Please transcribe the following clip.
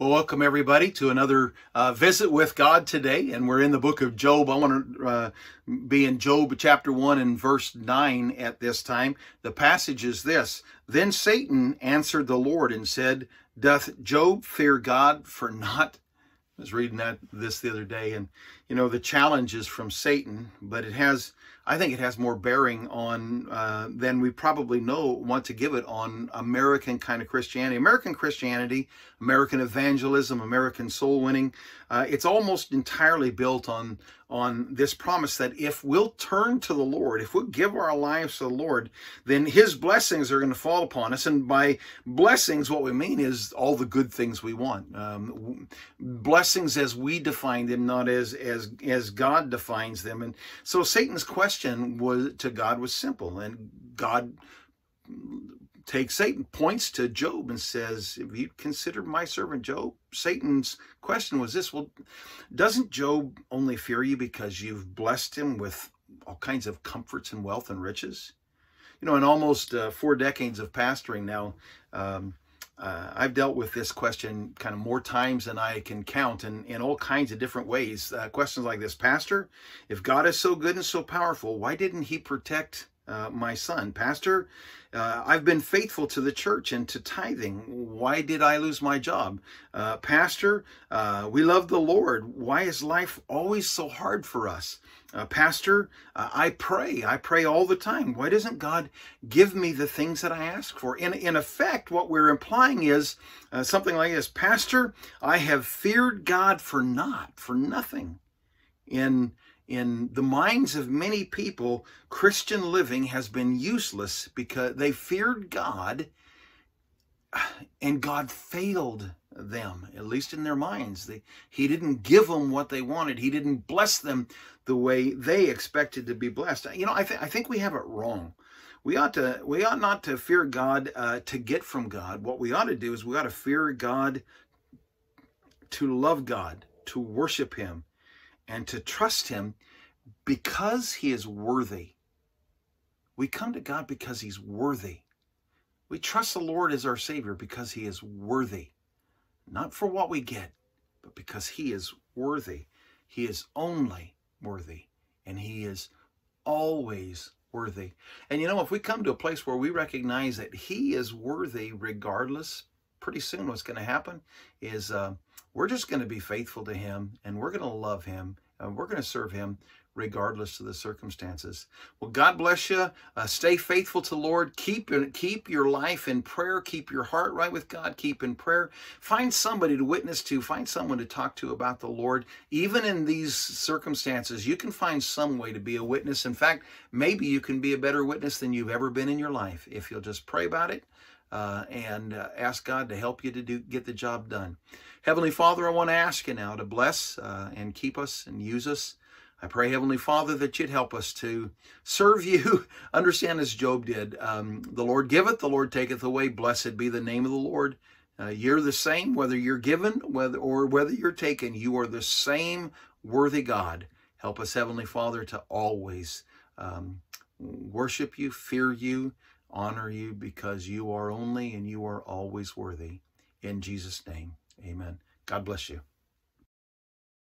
Well, welcome everybody to another uh, visit with God today, and we're in the book of Job. I want to uh, be in Job chapter 1 and verse 9 at this time. The passage is this Then Satan answered the Lord and said, Doth Job fear God for not? I was reading that this the other day, and you know, the challenges from Satan, but it has, I think it has more bearing on uh, than we probably know want to give it on American kind of Christianity. American Christianity, American evangelism, American soul winning, uh, it's almost entirely built on, on this promise that if we'll turn to the Lord, if we'll give our lives to the Lord, then His blessings are going to fall upon us. And by blessings, what we mean is all the good things we want. Um, blessings as we define them, not as, as as as God defines them. And so Satan's question was to God was simple, and God takes Satan points to Job and says, "If you consider my servant Job?" Satan's question was this: Well, doesn't Job only fear you because you've blessed him with all kinds of comforts and wealth and riches? You know, in almost uh, four decades of pastoring now. Um, uh, I've dealt with this question kind of more times than I can count and in all kinds of different ways. Uh, questions like this, Pastor, if God is so good and so powerful, why didn't he protect uh, my son, Pastor, uh, I've been faithful to the church and to tithing. Why did I lose my job? Uh, Pastor, uh, we love the Lord. Why is life always so hard for us? Uh, Pastor, uh, I pray. I pray all the time. Why doesn't God give me the things that I ask for? In, in effect, what we're implying is something like this Pastor, I have feared God for naught, for nothing. In in the minds of many people, Christian living has been useless because they feared God and God failed them, at least in their minds. They, he didn't give them what they wanted. He didn't bless them the way they expected to be blessed. You know, I, th- I think we have it wrong. We ought to we ought not to fear God uh, to get from God. What we ought to do is we ought to fear God to love God, to worship Him, and to trust him because he is worthy. We come to God because he's worthy. We trust the Lord as our Savior because he is worthy, not for what we get, but because he is worthy. He is only worthy, and he is always worthy. And you know, if we come to a place where we recognize that he is worthy regardless pretty soon what's going to happen is uh, we're just going to be faithful to him and we're going to love him and we're going to serve him regardless of the circumstances. Well, God bless you. Uh, stay faithful to Lord. Keep keep your life in prayer. Keep your heart right with God. Keep in prayer. Find somebody to witness to. Find someone to talk to about the Lord. Even in these circumstances, you can find some way to be a witness. In fact, maybe you can be a better witness than you've ever been in your life if you'll just pray about it, uh, and uh, ask God to help you to do, get the job done. Heavenly Father, I want to ask you now to bless uh, and keep us and use us. I pray, Heavenly Father, that you'd help us to serve you. Understand as Job did um, the Lord giveth, the Lord taketh away. Blessed be the name of the Lord. Uh, you're the same, whether you're given whether, or whether you're taken, you are the same worthy God. Help us, Heavenly Father, to always um, worship you, fear you, honor you because you are only and you are always worthy. In Jesus' name, amen. God bless you.